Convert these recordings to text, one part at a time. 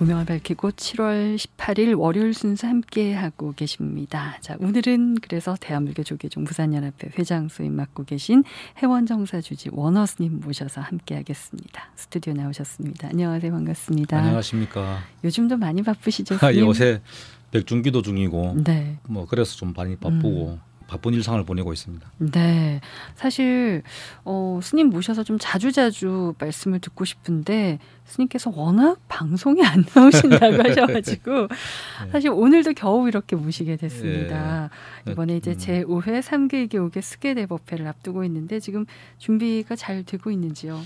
운명을 밝히고 7월 18일 월요일 순서 함께하고 계십니다. 자, 오늘은 그래서 대한불교 조계종 부산연합회 회장수임 맡고 계신 해원정사 주지 원어스님 모셔서 함께하겠습니다. 스튜디오 나오셨습니다. 안녕하세요. 반갑습니다. 안녕하십니까. 요즘도 많이 바쁘시죠? 아, 요새 백중기도 중이고 네. 뭐 그래서 좀 많이 바쁘고 음. 바쁜 일상을 보내고 있습니다. 네, 사실 어, 스님 모셔서 좀 자주자주 말씀을 듣고 싶은데 스님께서 워낙 방송에 안 나오신다고 하셔가지고 네. 사실 오늘도 겨우 이렇게 모시게 됐습니다. 예. 이번에 이제 음. 제 5회 삼개기옥의 스케대 법회를 앞두고 있는데 지금 준비가 잘 되고 있는지요?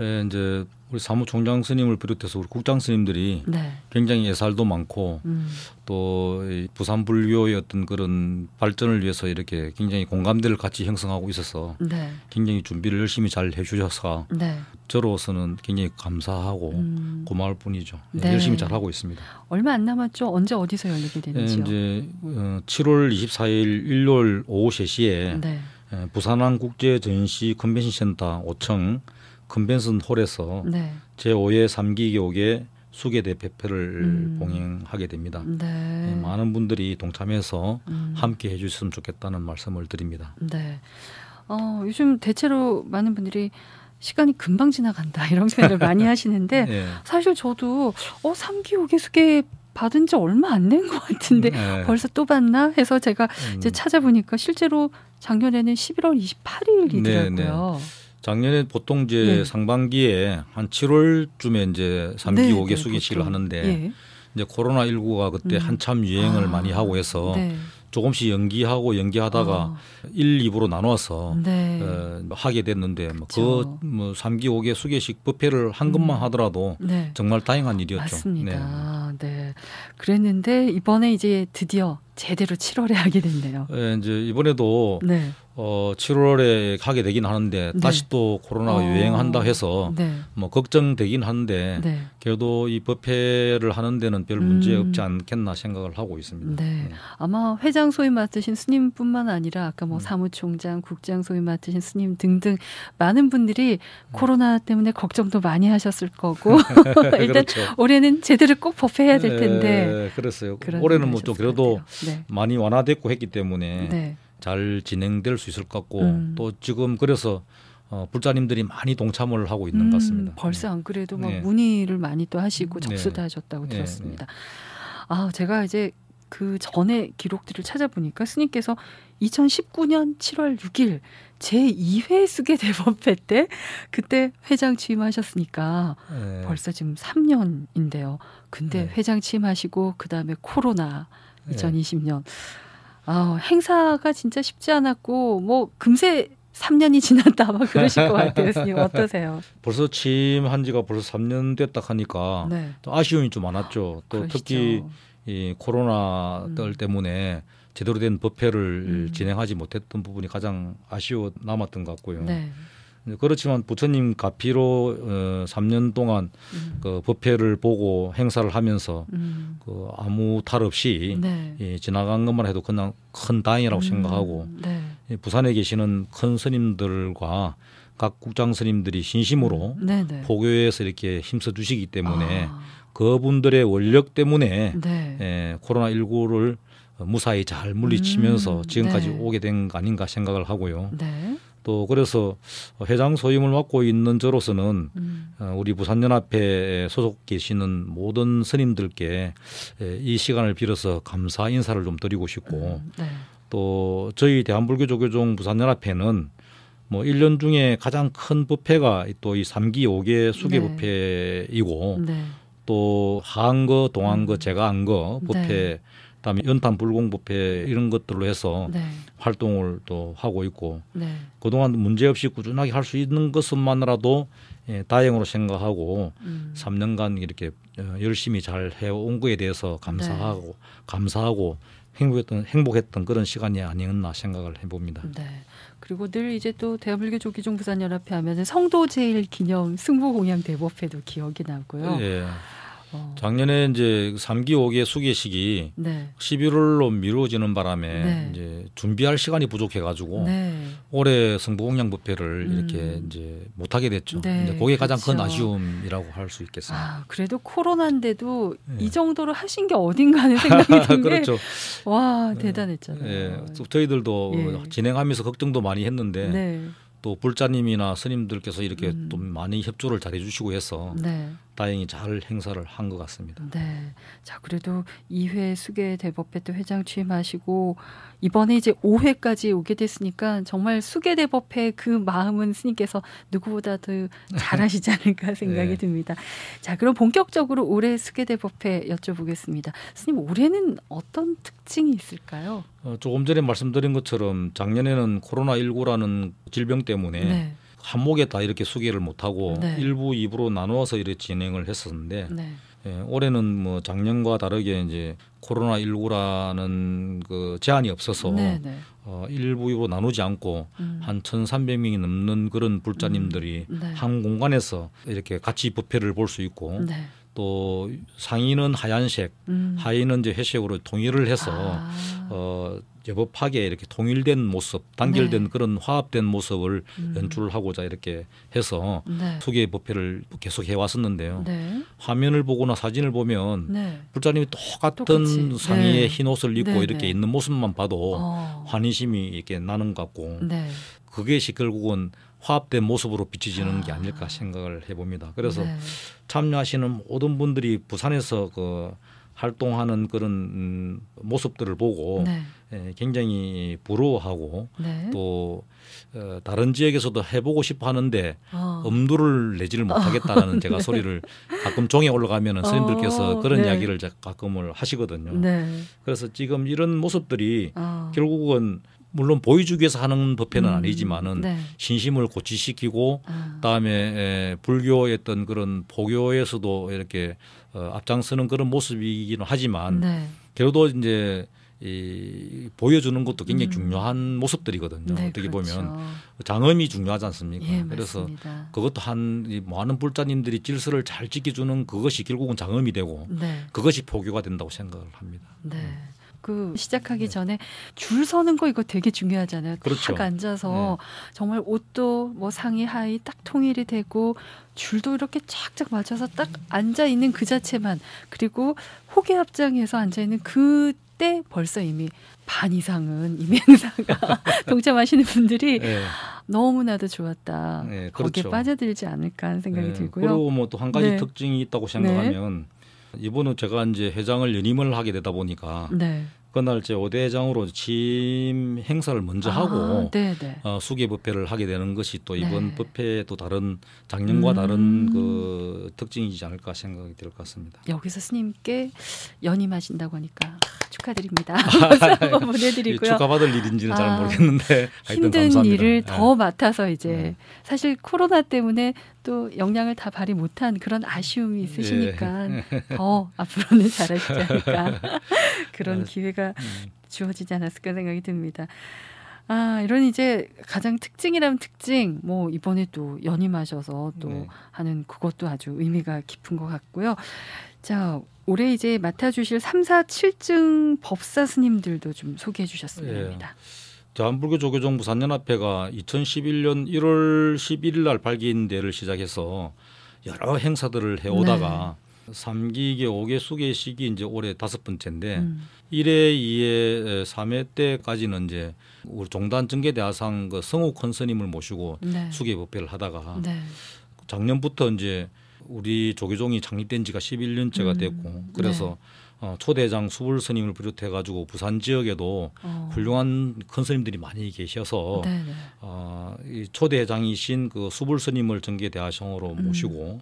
예, 이제 우리 사무총장 스님을 비롯해서 우리 국장 스님들이 네. 굉장히 예살도 많고 음. 또 부산 불교의 어떤 그런 발전을 위해서 이렇게 굉장히 공감대를 같이 형성하고 있어서 네. 굉장히 준비를 열심히 잘 해주셔서 네. 저로서는 굉장히 감사하고 음. 고마울 뿐이죠. 네, 네. 열심히 잘 하고 있습니다. 얼마 안 남았죠. 언제 어디서 열리게 예, 되는지요? 이제 7월 어, 24일 일요일 오후 3시에 예, 부산항 국제 전시 컨벤션 센터 5층 컨벤슨 홀에서 네. 제 5회 3기 교계 수계대 배표를 음. 봉행하게 됩니다. 네. 예, 많은 분들이 동참해서 음. 함께 해주셨으면 좋겠다는 말씀을 드립니다. 네. 어, 요즘 대체로 많은 분들이 시간이 금방 지나간다 이런 표현을 많이 하시는데 네. 사실 저도 어3개계 수계 받은 지 얼마 안 된 것 같은데 네. 벌써 또 받나 해서 제가 음. 이제 찾아보니까 실제로 작년에는 11월 28일이더라고요. 네, 네. 작년에 보통 이제 예. 상반기에 한 7월쯤에 이제 삼기 네, 5개 수기식을 네, 그렇죠. 하는데 예. 이제 코로나 19가 그때 음. 한참 유행을 아, 많이 하고 해서 네. 조금씩 연기하고 연기하다가 아. 1, 2부로 나눠서 네. 어, 뭐 하게 됐는데 그뭐 그뭐 그렇죠. 3기 5개 수계식뷔페를한 것만 음. 하더라도 음. 네. 정말 다행한 일이었죠. 맞습니다. 네. 네. 그랬는데 이번에 이제 드디어 제대로 7월에 하게 됐네요. 네, 이제 이번에도 네. 어, 7월에 하게 되긴 하는데 네. 다시 또 코로나가 어. 유행한다 해서 네. 뭐 걱정되긴 한데 네. 그래도 이 법회를 하는 데는 별 문제 음. 없지 않겠나 생각을 하고 있습니다. 네. 네. 아마 회장 소위 맡으신 스님뿐만 아니라 아까 뭐 음. 사무총장, 국장 소위 맡으신 스님 등등 많은 분들이 음. 코로나 때문에 걱정도 많이 하셨을 거고 그렇죠. 일단 그렇죠. 올해는 제대로 꼭 법회해야 될 텐데. 네, 그랬어요. 올해는 뭐좀 그래도 네. 많이 완화됐고 했기 때문에 네. 잘 진행될 수 있을 것 같고 음. 또 지금 그래서 어, 불자님들이 많이 동참을 하고 있는 음, 것 같습니다. 벌써 안 그래도 막 네. 문의를 많이 또 하시고 음. 네. 접수도 하셨다고 네, 들었습니다. 아 제가 이제 그 전에 기록들을 찾아보니까 스님께서 2019년 7월 6일 제2회 쓰게 대법회 때 그때 회장 취임하셨으니까 네. 벌써 지금 3년인데요. 근데 네. 회장 취임하시고 그다음에 코로나 2020년. 예. 아, 행사가 진짜 쉽지 않았고 뭐 금세 3년이 지났다 막 그러실 것 같아요, 스님 어떠세요? 벌써 취임한 지가 벌써 3년 됐다 하니까 네. 또 아쉬움이 좀 많았죠. 또 그러시죠. 특히 이 코로나 음. 때문에 제대로 된 법회를 음. 진행하지 못했던 부분이 가장 아쉬워 남았던 것 같고요. 네. 예, 그렇지만 부처님 가피로 어, 3년 동안 음. 그 법회를 보고 행사를 하면서 음. 그 아무 탈 없이 네. 예, 지나간 것만 해도 그냥 큰 다행이라고 음. 생각하고 네. 예, 부산에 계시는 큰 스님들과 각 국장 스님들이 진심으로 네네. 포교에서 이렇게 힘써 주시기 때문에 아. 그분들의 원력 때문에 네. 예, 코로나 19를 무사히 잘 물리치면서 음. 지금까지 네. 오게 된 거 아닌가 생각을 하고요. 네. 또 그래서 회장 소임을 맡고 있는 저로서는 음. 어, 우리 부산연합회 소속 계시는 모든 스님들께 이 시간을 빌어서 감사 인사를 좀 드리고 싶고 음. 네. 또 저희 대한불교조교종 부산연합회는 뭐일년 중에 가장 큰 부패가 또 이 삼기오개 수계부패이고 네. 네. 또 하한 거, 동한 거, 음. 제가 한거 네. 부패 그다음에 연탄 불공부패 이런 것들로 해서 네. 활동을 또 하고 있고 네. 그동안 문제없이 꾸준하게 할 수 있는 것만으로도 예, 다행으로 생각하고 음. 3년간 이렇게 어, 열심히 잘 해 온 거에 대해서 감사하고 네. 감사하고 행복했던 행복했던 그런 시간이 아니었나 생각을 해봅니다. 네. 그리고 늘 이제 또 대한불교조 기종부산연합회 하면 성도 제일 기념 승부 공양 대법회도 기억이 나고요. 예. 어. 작년에 이제 3기 5기 수기식이 네. 11월로 미뤄지는 바람에 네. 이제 준비할 시간이 부족해 가지고 네. 올해 성부공양 부패를 음. 이렇게 이제 못 하게 됐죠. 네. 이제 그게 가장 그렇죠. 큰 아쉬움이라고 할 수 있겠습니다. 아, 그래도 코로나인데도 네. 이 정도로 하신 게 어딘가 하는 생각이 드는 그렇죠. 와, 네. 대단했잖아요. 예. 저희들도 예. 진행하면서 걱정도 많이 했는데 네. 또 불자님이나 스님들께서 이렇게 음. 또 많이 협조를 잘해 주시고 해서 다행히 잘 행사를 한 것 같습니다. 네. 자, 그래도 2회 수계 대법회 때 회장 취임하시고 이번에 이제 5회까지 오게 됐으니까 정말 수계 대법회 그 마음은 스님께서 누구보다도 잘하시지 않을까 생각이 네. 듭니다. 자, 그럼 본격적으로 올해 수계 대법회 여쭤보겠습니다. 스님 올해는 어떤 특징이 있을까요? 어, 조금 전에 말씀드린 것처럼 작년에는 코로나 19라는 질병 때문에 네. 한목에 다 이렇게 수기를 못하고 네. 일부 입부로 나누어서 이렇게 진행을 했었는데 네. 예, 올해는 뭐 작년과 다르게 이제 코로나 19라는 그 제한이 없어서 네, 네. 어, 일부 입부로 나누지 않고 음. 한 1,300명이 넘는 그런 불자님들이 음. 네. 한 공간에서 이렇게 같이 부패를 볼 수 있고 네. 또 상의는 하얀색, 음. 하의는 이제 회색으로 통일을 해서 아. 어, 제법 파괴 이렇게 통일된 모습, 단결된 네. 그런 화합된 모습을 음. 연출을 하고자 이렇게 해서 네. 투기의 법회를 계속 해왔었는데요. 네. 화면을 보거나 사진을 보면 네. 불자님이 똑같은 똑같이. 네. 상의에 흰 옷을 입고 네, 이렇게 있는 모습만 봐도 어. 환희심이 이렇게 나는 것 같고 그게 결국은 화합된 모습으로 비춰지는 아. 게 아닐까 아. 생각을 해봅니다. 그래서 참여하시는 모든 분들이 부산에서 그 활동하는 그런 음, 모습들을 보고 네. 예, 굉장히 부러워하고 네. 또 어, 다른 지역에서도 해보고 싶어 하는데 어. 엄두를 내지를 못하겠다라는 어. 제가 네. 소리를 가끔 종에 올라가면 은 어. 스님들께서 그런 네. 이야기를 가끔을 하시거든요. 네. 그래서 지금 이런 모습들이 아. 결국은 물론 보여주기 위해서 하는 법회는 음. 아니지만은 네. 신심을 고치시키고 아. 다음에 불교의 어떤 그런 포교에서도 이렇게 어, 앞장서는 그런 모습이기는 하지만 네. 그래도 이제 이 보여주는 것도 굉장히 음. 중요한 모습들이거든요. 네, 어떻게 그렇죠. 보면 장엄이 중요하지 않습니까? 예, 그래서 맞습니다. 그것도 한 많은 불자님들이 질서를 잘 지켜주는 그것이 결국은 장엄이 되고 네. 그것이 포교가 된다고 생각을 합니다. 네. 음. 그 음. 시작하기 네. 전에 줄 서는 거 이거 되게 중요하잖아요. 그렇죠. 딱 앉아서 네. 정말 옷도 뭐 상의 하의 딱 통일이 되고 줄도 이렇게 쫙쫙 맞춰서 딱 앉아 있는 그 자체만 그리고 호계 합장에서 앉아 있는 그때 벌써 이미 반 이상은 이미 행사가 동참하시는 분들이 네. 너무나도 좋았다. 네, 그렇게 빠져들지 않을까 하는 생각이 네, 들고요. 그리고 뭐또 한 가지 네. 특징이 있다고 생각하면 네. 이번은 제가 이제 회장을 연임을 하게 되다 보니까 네. 그날 이제 오대장으로 짐 행사를 먼저 아, 하고 네, 네. 어, 수기 법회를 하게 되는 것이 또 이번 네. 법회의 또 다른 작년과 음. 다른 그 특징이지 않을까 생각이 들 것 같습니다. 여기서 스님께 연임하신다고 하니까 축하드립니다. 한번 보내드리고요. 축하받을 일인지는 아, 잘 모르겠는데 힘든 감사합니다. 일을 네. 더 맡아서 이제 네. 사실 코로나 때문에 또 역량을 다 발휘 못한 그런 아쉬움이 있으시니까 예. 더 앞으로는 잘하시지 않을까 그런 아, 기회가 기회가 음. 주어지지 않았을까 생각이 듭니다. 아, 이런 이제 가장 특징이라면 특징, 뭐, 이번에 또 연임하셔서 또 네. 하는 그것도 아주 의미가 깊은 것 같고요. 자, 올해 이제 맡아주실 3, 4, 7증 법사 스님들도 좀 소개해 주셨으니다 예. 대한불교 조교정 부산연합회가 2011년 1월 11일 날 발기인대를 시작해서 여러 행사들을 해오다가 네. 3기계, 5개, 수계식이 이제 올해 다섯 번째인데 음. 일회이회삼회 때까지는 이제 우리 종단 증개대화상그 성우 컨스님을 모시고 네. 수계법회를 하다가 네. 작년부터 이제 우리 조계종이 창립된 지가 11년째가 음. 됐고 그래서 네. 어, 초대장 수불 스님을 비롯해 가지고 부산 지역에도 어. 훌륭한 컨스님들이 많이 계셔서 네, 네. 어, 이 초대장이신 그 수불 스님을 전개대화상으로 음. 모시고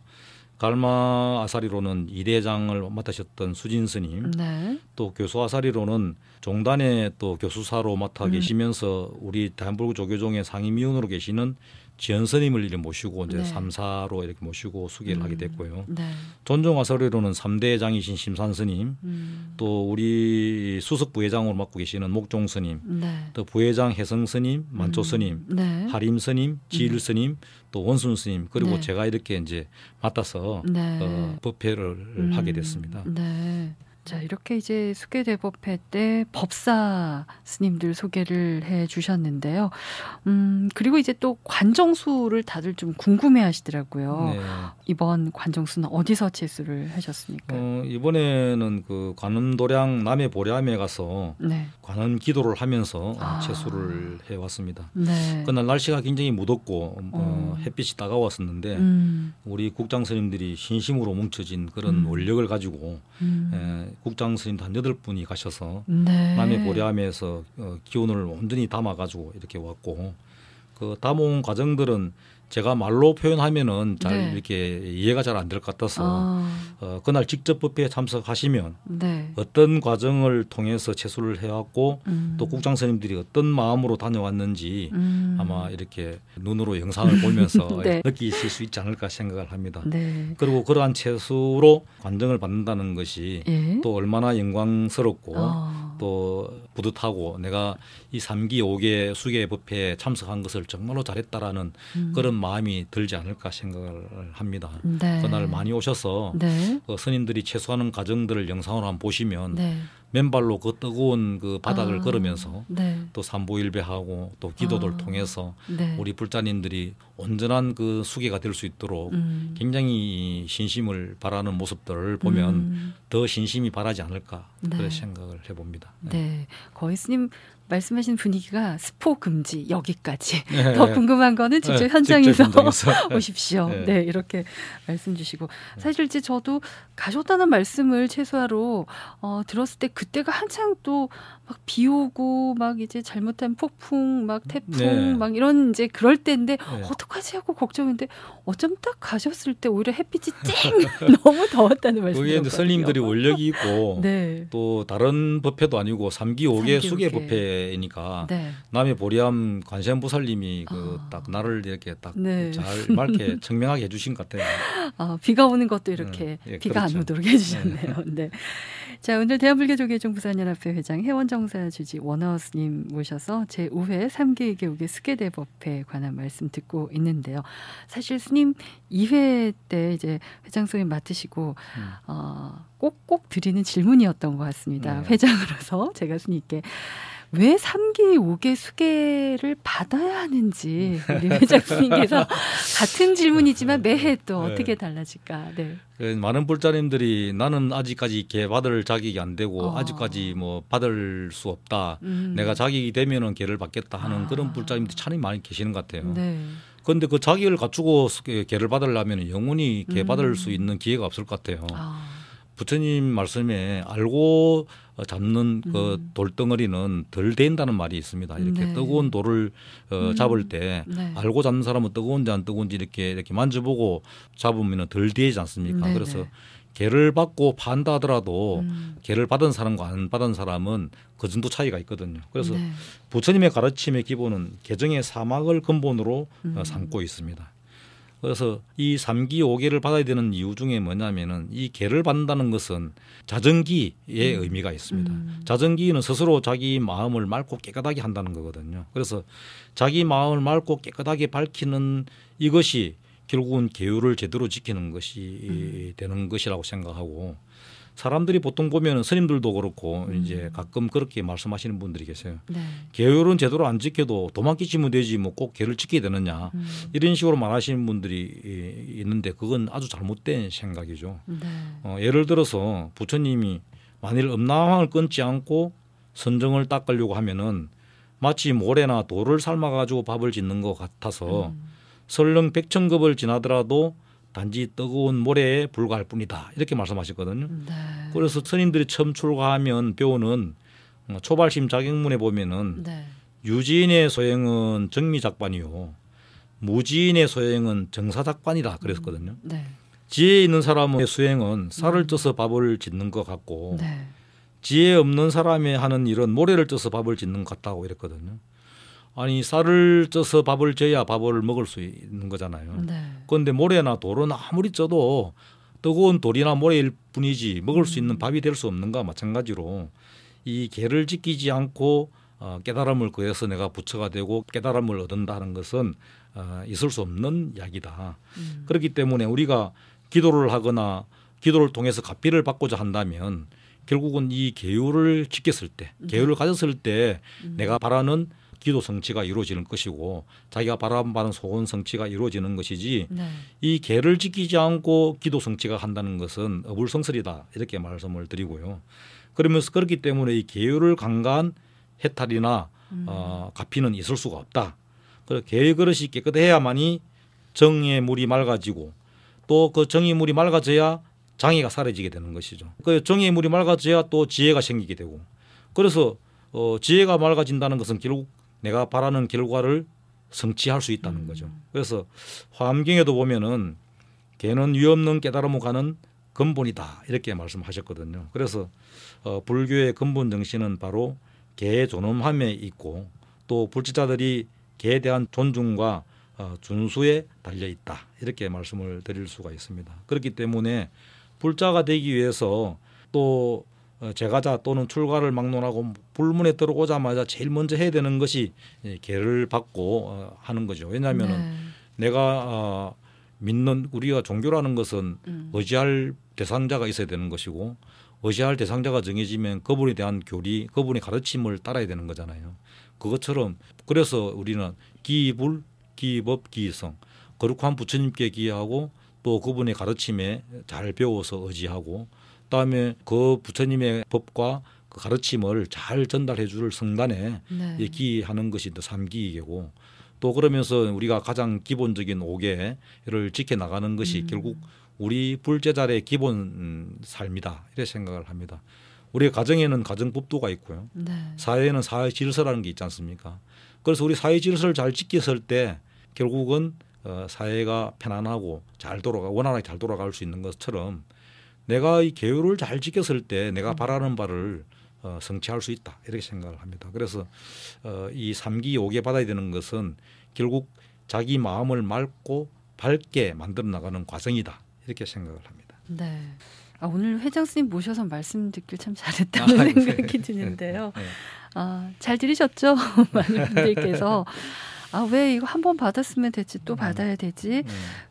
갈마 아사리로는 이대장을 맡으셨던 수진 스님, 네. 또 교수 아사리로는 종단의 또 교수사로 맡아 음. 계시면서 우리 대한불교 조교종의 상임위원으로 계시는 지연선임을 이렇 모시고 이제 네. 삼사로 이렇게 모시고 수계를 음. 하게 됐고요. 네. 존종화 서류로는 삼대장이신 심산스님, 음. 또 우리 수석 부회장으로 맡고 계시는 목종 스님, 네. 또 부회장 해성 스님, 음. 만초 스님, 음. 하림 스님, 지일 네. 스님, 또 원순 스님 그리고 제가 이렇게 이제 맡아서 어, 법회를 음. 하게 됐습니다. 자, 이렇게 이제 수계대법회 때 법사 스님들 소개를 해 주셨는데요. 음, 그리고 이제 또 관정수를 다들 좀 궁금해 하시더라고요. 네. 이번 관종수는 어디서 체수를 하셨습니까? 어, 이번에는 그 관음도량 남해 보량에 가서 네. 관음 기도를 하면서 아. 체수를 해왔습니다. 네. 그날 날씨가 굉장히 무덥고 어, 어. 햇빛이 다가왔었는데 음. 우리 국장 스님들이 신심으로 뭉쳐진 그런 음. 원력을 가지고 음. 에, 국장 스님도 여덟 분이 가셔서 네. 남해 보량에서 어, 기운을 온전히 담아가지고 이렇게 왔고 그 담아온 과정들은 제가 말로 표현하면은 잘 네. 이렇게 이해가 잘 안 될 것 같아서 아. 어, 그날 직접 법회에 참석하시면 네. 어떤 과정을 통해서 채수를 해왔고 음. 또 국장 선생님들이 어떤 마음으로 다녀왔는지 음. 아마 이렇게 눈으로 영상을 보면서 네. 느끼실 수 있지 않을까 생각을 합니다. 네. 그리고 그러한 채수로 관정을 받는다는 것이 예? 또 얼마나 영광스럽고 어. 또 뿌듯하고 내가 이 3기 5개 수계 법회에 참석한 것을 정말로 잘했다라는 음. 그런 마음이 들지 않을까 생각을 합니다. 네. 그날 많이 오셔서 네. 그 스님들이 최소하는 과정들을 영상으로 한번 보시면 네. 맨발로 그 뜨거운 그 바닥을 아, 걸으면서 네. 또 삼보일배하고 또 기도를 아, 통해서 네. 우리 불자님들이 온전한 그 수계가 될 수 있도록 음. 굉장히 신심을 바라는 모습들을 보면 음. 더 신심이 바라지 않을까 네. 그런 생각을 해봅니다. 네. 네. 거의 스님 말씀하신 분위기가 스포 금지 여기까지. 네, 더 궁금한 거는 예, 직접 네, 현장에서, 현장에서. 오십시오. 네. 네. 이렇게 말씀 주시고 사실지 저도 가셨다는 말씀을 최소화로 어, 들었을 때 그때가 한창 또 막비 오고 막 이제 잘못한 폭풍 막 태풍 네. 막 이런 이제 그럴 때인데 네. 어떡하지 하고 걱정인데 어쩜 딱 가셨을 때 오히려 햇빛이 쨍 너무 더웠다는 말씀. 그게 이제 선님들이 원력이 있고 네. 또 다른 법회도 아니고 삼기오개 수계 법회니까 네. 남해 보리암 관세음 보살님이 그딱 아. 나를 이렇게 딱잘 네. 맑게 청명하게 해주신 것 같아요. 아 비가 오는 것도 이렇게 음, 예, 비가 그렇죠. 안 오도록 해주셨네요. 네. 네. 자 오늘 대한불교조계종부산연합회 회장 회원정 성사 주지 원하우스님 모셔서 제 5회 3 삼계 개국의 스케대법에 회 관한 말씀 듣고 있는데요. 사실 스님 2회 때 이제 회장 소임 맡으시고 음. 어, 꼭꼭 드리는 질문이었던 것 같습니다. 네. 회장으로서 제가 스님께 왜 3개, 5개 수개를 받아야 하는지 우리 회장님께서 같은 질문이지만 매해 또 네. 어떻게 달라질까. 네. 그 많은 불자님들이 나는 아직까지 개 받을 자격이 안 되고 어. 아직까지 뭐 받을 수 없다. 음. 내가 자격이 되면은 개를 받겠다 하는 아. 그런 불자님들이 참이 많이 계시는 것 같아요. 네. 그런데 그 자격을 갖추고 개를 그 받으려면 영원히 개 음. 받을 음. 수 있는 기회가 없을 것 같아요. 아. 부처님 말씀에 알고 잡는 그 음. 돌덩어리는 덜 된다는 말이 있습니다. 이렇게 네. 뜨거운 돌을 어, 음. 잡을 때 네. 알고 잡는 사람은 뜨거운지 안 뜨거운지 이렇게 이렇게 만져보고 잡으면 덜 되지 않습니까? 네. 그래서 네. 개를 받고 판다 하더라도 음. 개를 받은 사람과 안 받은 사람은 그 정도 차이가 있거든요. 그래서 네. 부처님의 가르침의 기본은 개정의 사막을 근본으로 어, 음. 삼고 있습니다. 그래서 이 3기 5개를 받아야 되는 이유 중에 뭐냐면은 이 개를 받는다는 것은 자전기의 음. 의미가 있습니다. 음. 자전기는 스스로 자기 마음을 맑고 깨끗하게 한다는 거거든요. 그래서 자기 마음을 맑고 깨끗하게 밝히는 이것이 결국은 계율을 제대로 지키는 것이 음. 되는 것이라고 생각하고 사람들이 보통 보면 스님들도 그렇고 음. 이제 가끔 그렇게 말씀하시는 분들이 계세요. 네. 계율은 제대로 안 지켜도 도망치면 되지 뭐 꼭 계를 지켜야 되느냐 음. 이런 식으로 말하시는 분들이 있는데 그건 아주 잘못된 생각이죠. 네. 어, 예를 들어서 부처님이 만일 음나왕을 끊지 않고 선정을 닦으려고 하면은 마치 모래나 돌을 삶아가지고 밥을 짓는 것 같아서 음. 설령 백천급을 지나더라도 단지 뜨거운 모래에 불과할 뿐이다 이렇게 말씀하셨거든요. 네. 그래서 선인들이 처음 출가하면 배우는 어, 초발심 자격문에 보면은 네. 유지인의 소행은 정미작반이요 무지인의 소행은 정사작반이다 그랬거든요. 음. 네. 지혜 있는 사람의 수행은 살을 음. 쪄서 밥을 짓는 것 같고 네. 지혜 없는 사람의 하는 일은 모래를 쪄서 밥을 짓는 것 같다고 이랬거든요. 아니 쌀을 쪄서 밥을 쪄야 밥을 먹을 수 있는 거잖아요. 네. 그런데 네. 모래나 돌은 아무리 쪄도 뜨거운 돌이나 모래일 뿐이지 먹을 수 있는 음. 밥이 될 수 없는가 마찬가지로 이 개를 지키지 않고 어, 깨달음을 그해서 내가 부처가 되고 깨달음을 얻는다는 것은 어, 있을 수 없는 약이다 음. 그렇기 때문에 우리가 기도를 하거나 기도를 통해서 값비를 받고자 한다면 결국은 이 계율을 지켰을 때, 계율을 네. 가졌을 때 음. 내가 바라는 기도 성취가 이루어지는 것이고 자기가 바람바는 소원 성취가 이루어지는 것이지 네. 이 계를 지키지 않고 기도 성취가 한다는 것은 어불성설이다 이렇게 말씀을 드리고요. 그러면서 그렇기 때문에 이 계율을 강간 해탈이나 음. 어, 가피는 있을 수가 없다. 그래서 계의 그릇이 깨끗해야만이 정의 물이 맑아지고 또 그 정의 물이 맑아져야 장애가 사라지게 되는 것이죠. 그 정의 물이 맑아져야 또 지혜가 생기게 되고 그래서 어, 지혜가 맑아진다는 것은 결국 내가 바라는 결과를 성취할 수 있다는 음. 거죠. 그래서 화엄경에도 보면은 개는 위없는 깨달음으로 가는 근본이다 이렇게 말씀하셨거든요. 그래서 어, 불교의 근본 정신은 바로 개의 존엄함에 있고 또 불치자들이 개에 대한 존중과 어, 준수에 달려 있다 이렇게 말씀을 드릴 수가 있습니다. 그렇기 때문에 불자가 되기 위해서 또 어, 제가자 또는 출가를 막론하고 불문에 들어오자마자 제일 먼저 해야 되는 것이 예, 개를 받고 어, 하는 거죠. 왜냐하면은 네. 내가 어, 믿는 우리가 종교라는 것은 음. 의지할 대상자가 있어야 되는 것이고 의지할 대상자가 정해지면 그분에 대한 교리, 그분의 가르침을 따라야 되는 거잖아요. 그것처럼 그래서 우리는 기불, 기법, 기성 거룩한 부처님께 기하고 또 그분의 가르침에 잘 배워서 의지하고 그다음에 그 부처님의 법과 그 가르침을 잘 전달해 줄 성단에 네. 예, 기하는 것이 또 삼기이고 또 그러면서 우리가 가장 기본적인 오계를 지켜 나가는 것이 음. 결국 우리 불제자의 기본 음, 삶이다 이렇게 생각을 합니다. 우리 가정에는 가정법도가 있고요. 네. 사회에는 사회 질서라는 게 있지 않습니까? 그래서 우리 사회 질서를 잘 지켰을 때 결국은 어, 사회가 편안하고 잘 돌아가 원활하게 잘 돌아갈 수 있는 것처럼 내가 이 계율을 잘 지켰을 때 내가 바라는 바를 어, 성취할 수 있다 이렇게 생각을 합니다. 그래서 어, 이 3기 5개 받아야 되는 것은 결국 자기 마음을 맑고 밝게 만들어 나가는 과정이다 이렇게 생각을 합니다. 네. 아, 오늘 회장 님 모셔서 말씀 듣길 참 잘했다는 아, 네. 생각이 네. 드는데요. 네. 아, 잘 들으셨죠? 많은 분들께서 아, 왜 이거 한 번 받았으면 되지 또 음. 받아야 되지? 네.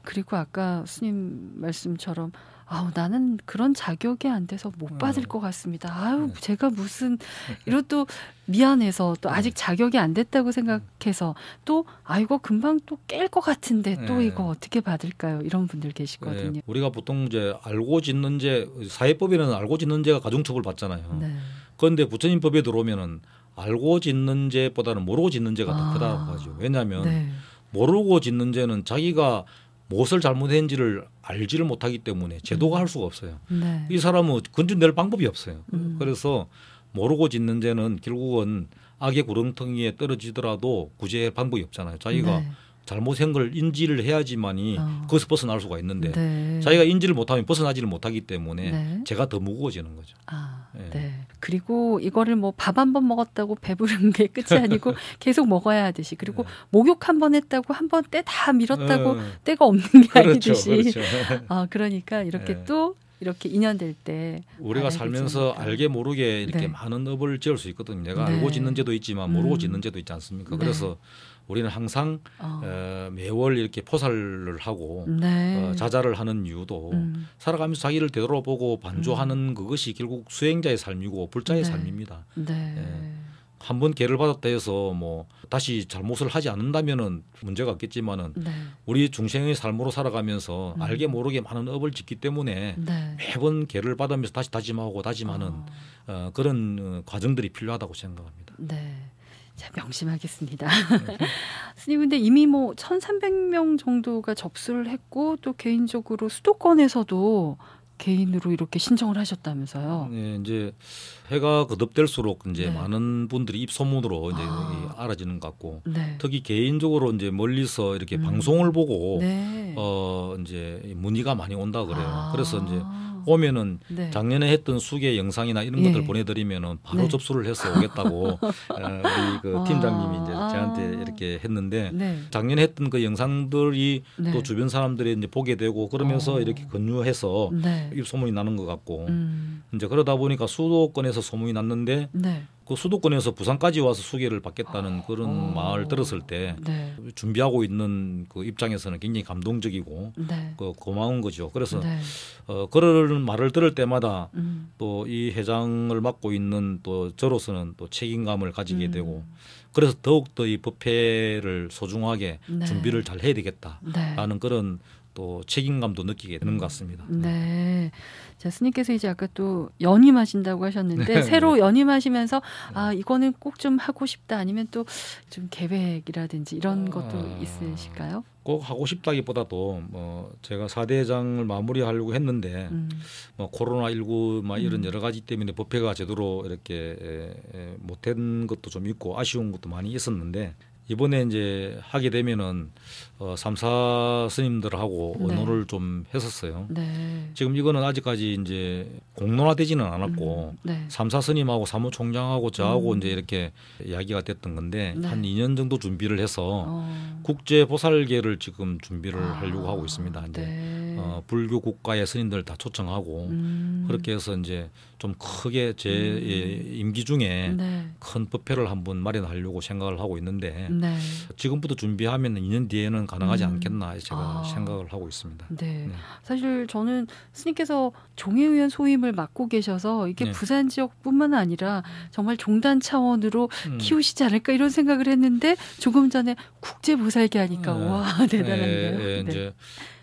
그리고 아까 스님 말씀처럼 아우 나는 그런 자격이 안 돼서 못 음. 받을 것 같습니다. 아유 네. 제가 무슨 이런 또 미안해서 또 네. 아직 자격이 안 됐다고 생각해서 또 아이고 금방 또 깰 것 같은데 또 네. 이거 어떻게 받을까요? 이런 분들 계시거든요. 네, 우리가 보통 이제 알고 짓는죄 사회법에는 알고 짓는죄가 가중처벌 받잖아요. 네. 그런데 부처님법에 들어오면은 알고 짓는죄보다는 모르고 짓는죄가 더 아. 크다고 하죠. 왜냐하면 네. 모르고 짓는죄는 자기가 무엇을 잘못했는지를 알지를 못하기 때문에 제도가 할 수가 없어요. 네. 이 사람은 건져낼 방법이 없어요. 음. 그래서 모르고 짓는 죄는 결국은 악의 구렁텅이에 떨어지더라도 구제의 방법이 없잖아요. 자기가 네. 잘못한 걸 인지를 해야지만이 어. 아. 그것을 벗어날 수가 있는데 네. 자기가 인지를 못하면 벗어나지를 못하기 때문에 네. 제가 더 무거워지는 거죠. 아, 네. 네. 그리고 이거를 뭐 밥 한 번 먹었다고 배부른 게 끝이 아니고 네. 계속 먹어야 하듯이 그리고 네. 목욕 한 번 했다고 한 번 때 다 밀었다고 네. 때가 없는 게 그렇죠, 아니듯이 그렇죠. 아, 그러니까 이렇게 또 이렇게 인연될 때 우리가 살면서 되니까. 알게 모르게 이렇게 많은 업을 지을 수 있거든요. 내가 알고 짓는 죄도 있지만 모르고 음. 짓는 죄도 있지 않습니까? 그래서 우리는 항상 어. 어 매월 이렇게 포살을 하고 네. 어, 자자를 하는 이유도 음. 살아가면서 자기를 되돌아보고 반조하는 음. 그것이 결국 수행자의 삶이고 불자의 네. 삶입니다. 네. 예. 한번 개를 받았다 해서 뭐 다시 잘못을 하지 않는다면은 문제가 없겠지만은 네. 우리 중생의 삶으로 살아가면서 음. 알게 모르게 많은 업을 짓기 때문에 네. 매번 개를 받으면서 다시 다짐하고 다짐하는 어. 어, 그런 어, 과정들이 필요하다고 생각합니다. 네. 자, 명심하겠습니다. 스님, 근데 이미 뭐 1,300명 정도가 접수를 했고, 또 개인적으로 수도권에서도 개인으로 이렇게 신청을 하셨다면서요? 네, 이제 해가 거듭될수록 이제 네. 많은 분들이 입소문으로 이제 아. 알아지는 것 같고 네. 특히 개인적으로 이제 멀리서 이렇게 음. 방송을 보고 네. 어 이제 문의가 많이 온다 그래요. 아. 그래서 이제 오면은 네. 작년에 했던 수계 영상이나 이런 예. 것들 보내드리면은 바로 네. 접수를 해서 오겠다고 아, 우리 그 아. 팀장님이 이제 저한테 아. 이렇게 했는데 네. 작년에 했던 그 영상들이 네. 또 주변 사람들이 이제 보게 되고 그러면서 오. 어. 이렇게 권유해서 입소문이 네. 나는 것 같고 음. 이제 그러다 보니까 수도권에서 소문이 났는데 네. 그 수도권에서 부산까지 와서 수계를 받겠다는 아, 그런 말을 어. 들었을 때 네. 준비하고 있는 그 입장에서는 굉장히 감동적이고 네. 그 고마운 거죠. 그래서 네. 어, 그런 말을 들을 때마다 음. 또이 회장을 맡고 있는 또 저로서는 또 책임감을 가지게 음. 되고 그래서 더욱 더이 법회를 소중하게 네. 준비를 잘 해야 되겠다라는 네. 그런 또 책임감도 느끼게 되는 것 같습니다. 음. 네. 네. 자, 스님께서 이제 아까 또 연임하신다고 하셨는데 네. 새로 네. 연임하시면서 네. 아, 이거는 꼭 좀 하고 싶다 아니면 또 좀 계획이라든지 이런 아. 것도 아, 있으실까요? 꼭 하고 싶다기보다도 뭐 제가 사대장을 마무리하려고 했는데 음. 뭐 코로나 19막 이런 음. 여러 가지 때문에 법회가 제대로 이렇게 못한 것도 좀 있고 아쉬운 것도 많이 있었는데 이번에 이제 하게 되면은 어, 삼사 스님들하고 네. 언어를 좀 했었어요. 네. 지금 이거는 아직까지 이제 공론화되지는 않았고 음. 네. 삼사 네. 스님하고 사무총장하고 저하고 음. 이제 이렇게 이야기가 됐던 건데 네. 한 2년 정도 준비를 해서 어. 국제 보살계를 지금 준비를 아. 하려고 하고 있습니다. 이제 네. 어, 불교 국가의 스님들 다 초청하고 음. 그렇게 해서 이제 좀 크게 제 음. 임기 중에 큰 법회를 한번 마련하려고 생각을 하고 있는데 지금부터 준비하면 2년 뒤에는 가능하지 음. 않겠나 제가 아. 생각을 하고 있습니다. 네. 네. 사실 저는 스님께서 종예의원 소임을 맡고 계셔서 이게 네. 부산 지역뿐만 아니라 정말 종단 차원으로 음. 키우시지 않을까 이런 생각을 했는데 조금 전에 국제 보살계 하니까 네. 와 대단한데요. 예, 예, 네. 이제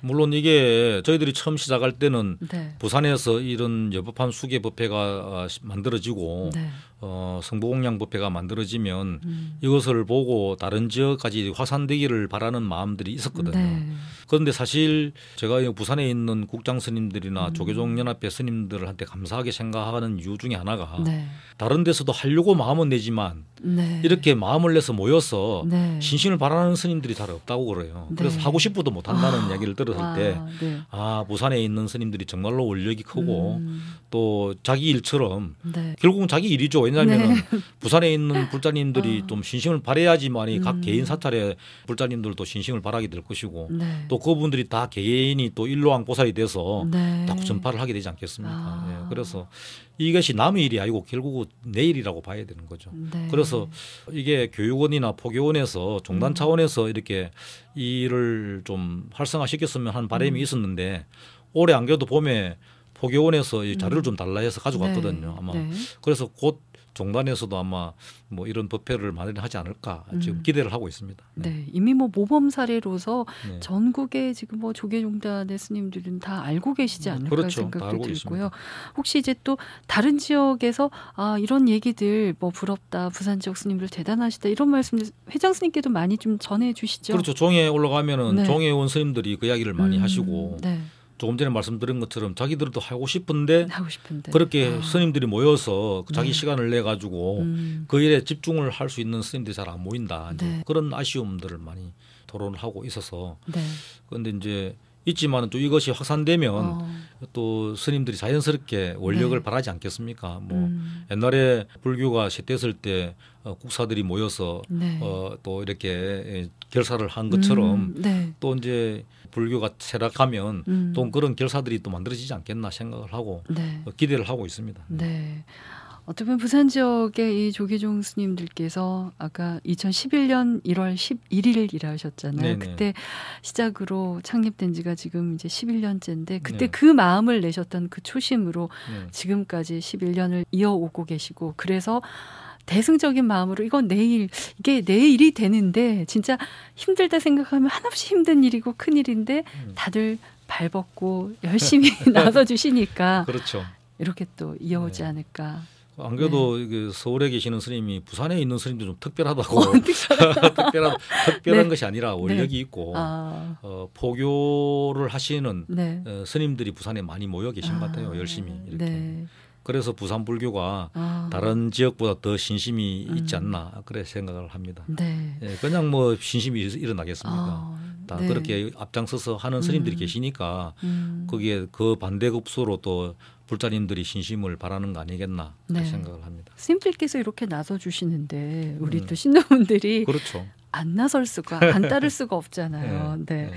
물론 이게 저희들이 처음 시작할 때는 네. 부산에서 이런 여법한 수계 법회가 아, 만들어지고 네. 어, 성보공양법회가 만들어지면 음. 이것을 보고 다른 지역까지 화산되기를 바라는 마음들이 있었거든요. 네. 그런데 사실 제가 부산에 있는 국장 스님들이나 음. 조계종 연합회 스님들한테 감사하게 생각하는 이유 중에 하나가 네. 다른 데서도 하려고 마음은 내지만 네. 이렇게 마음을 내서 모여서 네. 신신을 바라는 스님들이 잘 없다고 그래요. 네. 그래서 하고 싶어도 못 한다는 아. 이야기를 들었을 아. 때 네. 아, 부산에 있는 스님들이 정말로 원력이 크고 음. 또 자기 일처럼 결국은 자기 일이죠. 왜냐하면 네. 부산에 있는 불자님들이 아. 좀 신심을 바래야지만이 음. 각 개인 사찰에 불자님들도 신심을 바라게될 것이고 네. 또 그분들이 다 개인이 또 일로왕 보살이 돼서 네. 자꾸 전파를 하게 되지 않겠습니까? 아. 예, 그래서 이것이 남의 일이 아니고 결국은 내 일이라고 봐야 되는 거죠. 네. 그래서 이게 교육원이나 포교원에서 종단 음. 차원에서 이렇게 일을 좀 활성화시켰으면 하는 바람이 음. 있었는데 올해 안 그래도 봄에 포교원에서 이 자료를 음. 좀 달라 해서 가져갔거든요. 네. 아마 네. 그래서 곧 종단에서도 아마 뭐 이런 법회를 마련하지 않을까 지금 음. 기대를 하고 있습니다. 네, 네 이미 뭐 모범 사례로서 네. 전국에 지금 뭐 조계종단의 스님들은 다 알고 계시지 않을까 그렇죠. 생각도 들고요. 있습니다. 혹시 이제 또 다른 지역에서 아 이런 얘기들 뭐 부럽다 부산 지역 스님들 대단하시다 이런 말씀 회장 스님께도 많이 좀 전해 주시죠. 그렇죠. 종에 올라가면은 네. 종에 온 스님들이 그 이야기를 많이 음, 하시고. 네. 조금 전에 말씀드린 것처럼 자기들도 하고 싶은데, 하고 싶은데. 그렇게 아. 스님들이 모여서 그 자기 네. 시간을 내 가지고 음. 그 일에 집중을 할 수 있는 스님들이 잘 안 모인다 네. 그런 아쉬움들을 많이 토론하고 을 있어서 네. 그런데 이제 있지만 또 이것이 확산되면 어. 또 스님들이 자연스럽게 원력을 네. 바라지 않겠습니까? 뭐 음. 옛날에 불교가 시대였을때 어, 국사들이 모여서 네. 어, 또 이렇게 예, 결사를 한 것처럼 음, 네. 또 이제 불교가 쇠락하면 음. 또 그런 결사들이 또 만들어지지 않겠나 생각을 하고 네. 어, 기대를 하고 있습니다. 네. 어떻게 보면 부산 지역의 이조계종 스님들께서 아까 2011년 1월 11일 일하셨잖아요. 네네. 그때 시작으로 창립된 지가 지금 이제 11년째인데 그때 네. 그 마음을 내셨던 그 초심으로 네. 지금까지 11년을 이어오고 계시고 그래서 대승적인 마음으로 이건 내일 이게 내일이 되는데 진짜 힘들다 생각하면 한없이 힘든 일이고 큰 일인데 음. 다들 발벗고 열심히 나서 주시니까 그렇죠. 이렇게 또 이어오지 네. 않을까. 안 그래도 네. 서울에 계시는 스님이 부산에 있는 스님도 좀 특별하다고 어, 특별한 특별한 네. 것이 아니라 원력이 네. 있고 아. 어, 포교를 하시는 네. 어, 스님들이 부산에 많이 모여 계신 아. 것 같아요 열심히 이렇게 네. 그래서 부산 불교가 아. 다른 지역보다 더 신심이 있지 음. 않나 음. 그래 생각을 합니다. 네. 예, 그냥 뭐 신심이 일어나겠습니까? 아. 다 네. 그렇게 앞장서서 하는 스님들이 음. 계시니까 음. 거기에 그 반대급소로 또 불자님들이 신심을 바라는 거 아니겠나 네. 생각을 합니다. 스님들께서 이렇게 나서 주시는데 우리 음. 또 신도분들이 그렇죠. 안 나설 수가 안 따를 수가 없잖아요. 예, 네. 네.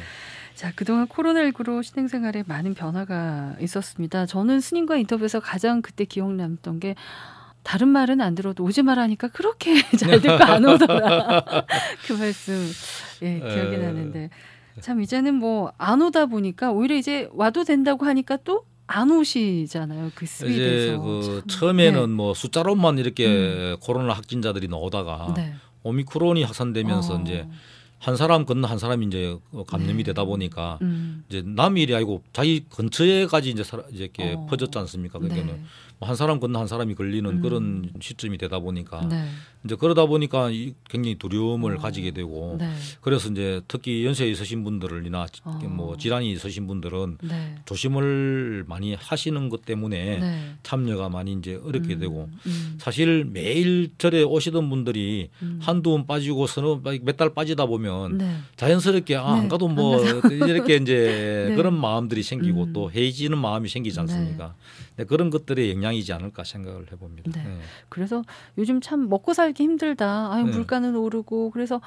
자, 그동안 코로나19로 신행생활에 많은 변화가 있었습니다. 저는 스님과 인터뷰에서 가장 그때 기억 남던 게 다른 말은 안 들어도 오지 말라니까 그렇게 잘 듣고 안 오더라. 그 말씀 예, 기억이 나는데 참 이제는 뭐 안 오다 보니까 오히려 이제 와도 된다고 하니까 또 안 오시잖아요. 그 스피드에서. 그 처음에는 네. 뭐 숫자로만 이렇게 음. 코로나 확진자들이 나오다가 네. 오미크론이 어. 확산되면서 어. 이제 한 사람 건너 한 사람이 이제 어, 감염이 네. 되다 보니까 음. 이제 남일이 아니고 자기 근처에까지 이제, 살아, 이제 이렇게 어. 퍼졌지 않습니까? 네. 그러니까는 뭐 한 사람 건너 한 사람이 걸리는 음. 그런 시점이 되다 보니까 네. 이제 그러다 보니까 이 굉장히 두려움을 오. 어. 가지게 되고 네. 그래서 이제 특히 연세 있으신 분들이나 어. 뭐 질환이 있으신 분들은 네. 조심을 많이 하시는 것 때문에 네. 참여가 많이 이제 어렵게 음. 되고 음. 사실 매일 절에 오시던 분들이 음. 한두 번 빠지고 서너 몇달 빠지다 보면 네. 자연스럽게 아, 안 네. 가도 뭐 그 이렇게 이제 그런 마음들이 생기고 음. 또헤이지는 마음이 생기지 않습니까? 네. 그런 것들의 영향 영향이지 않을까 생각을 해봅니다. 네. 네. 그래서 요즘 참 먹고 살기 힘들다. 아유 네. 물가는 오르고 그래서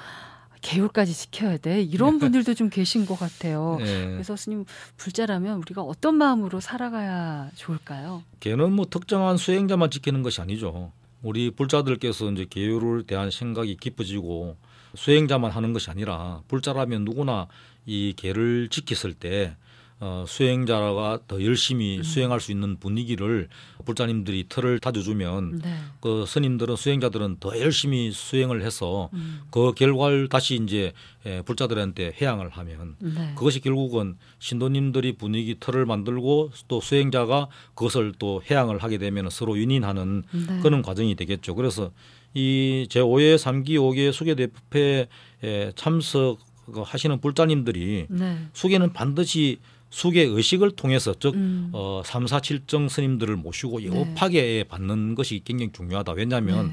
개율까지 지켜야 돼 이런 네. 분들도 좀 계신 것 같아요. 네. 그래서 스님 불자라면 우리가 어떤 마음으로 살아가야 좋을까요? 개는 뭐 특정한 수행자만 지키는 것이 아니죠. 우리 불자들께서 이제 개율을 대한 생각이 깊어지고 수행자만 하는 것이 아니라 불자라면 누구나 이 개를 지켰을 때 어, 수행자가 더 열심히 음. 수행할 수 있는 분위기를 불자님들이 틀을 다져주면 네. 그 스님들은 수행자들은 더 열심히 수행을 해서 음. 그 결과를 다시 이제 예, 불자들한테 해양을 하면 네. 그것이 결국은 신도님들이 분위기 틀을 만들고 또 수행자가 그것을 또 해양을 하게 되면 서로 윤인하는 네. 그런 과정이 되겠죠. 그래서 이 제5회 3기 5개 수계대회 표에 참석 하시는 불자님들이 네. 수계는 반드시 수계 의식을 통해서 즉 음. 어, 3, 4, 7정 스님들을 모시고 예업하게 네. 받는 것이 굉장히 중요하다. 왜냐하면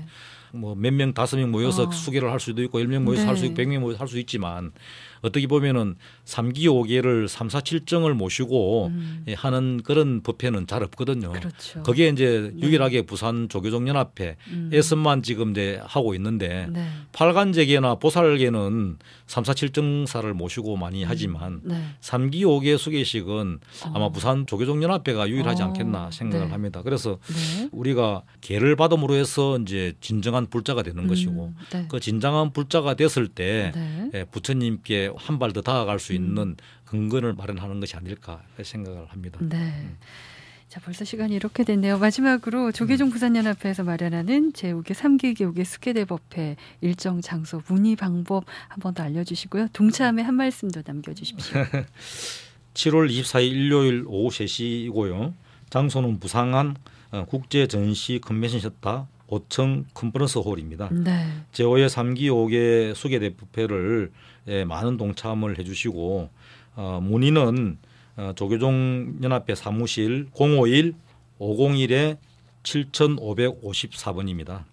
네. 뭐몇 명, 다섯 명 모여서 어. 수계를 할 수도 있고 열명 모여서 네. 할수 있고 백 명 모여서 할 수 있지만 어떻게 보면은 삼기오개를삼사칠정을 모시고 음. 예, 하는 그런 법회는 잘 없거든요. 그렇죠. 그게 이제 네. 유일하게 부산 조교종연합회 음. 에서만 지금 이제 하고 있는데 네. 팔간재계나 보살계는 삼사칠정사를 모시고 많이 음. 하지만 네. 삼기오개 수계식은 어. 아마 부산 조교종연합회가 유일하지 어. 않겠나 생각을 네. 합니다. 그래서 네. 우리가 개를 받음으로 해서 이제 진정한 불자가 되는 음. 것이고 그 진정한 불자가 됐을 때 예, 부처님께 한발더 다가갈 수 있는 음. 근거를 마련하는 것이 아닐까 생각을 합니다. 네. 음. 자, 벌써 시간이 이렇게 됐네요. 마지막으로 조계종 음. 부산연합회에서 마련하는 제5개 3기 교계 숙회대법회 일정 장소 문의 방법 한 번 더 알려주시고요. 동참의 한 말씀도 남겨주십시오. 7월 24일 일요일 오후 3시이고요. 장소는 부상한 어, 국제전시 컨벤션 셨다 5층 컨퍼런스 홀입니다. 네. 제5의 3기 5개 수계대법회를 예, 많은 동참을 해주시고 어, 문의는 어, 조계종 연합회 사무실 051 501에 7554번입니다.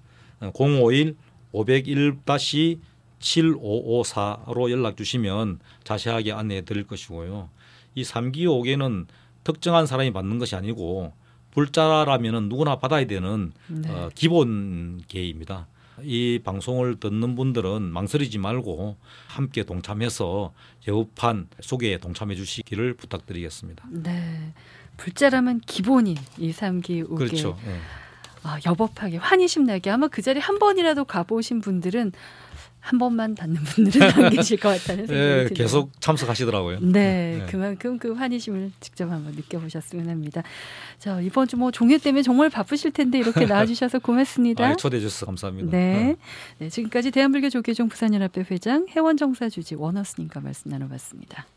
051 501-7554로 연락 주시면 자세하게 안내해 드릴 것이고요. 이 3기 5개는 특정한 사람이 받는 것이 아니고 불자라면 누구나 받아야 되는 어, 네. 어, 기본 계입니다. 이 방송을 듣는 분들은 망설이지 말고 함께 동참해서 여우판 소개에 동참해 주시기를 부탁드리겠습니다. 네. 불자라면 기본인 2, 3기 5개. 그렇죠. 네. 아, 여법하게 환희심 나게 아마 그 자리 한 번이라도 가보신 분들은 한 번만 받는 분들은 안 계실 것 같다는 생각이 네, 계속 참석하시더라고요. 네, 네, 그만큼 그 환희심을 직접 한번 느껴보셨으면 합니다. 자, 이번 주 뭐 종회 때문에 정말 바쁘실 텐데 이렇게 나와주셔서 고맙습니다. 아, 초대해 주셔서 감사합니다. 네. 네, 네 지금까지 대한불교 조계종 부산연합회 회장 해원정사 주지 원어스님과 말씀 나눠봤습니다.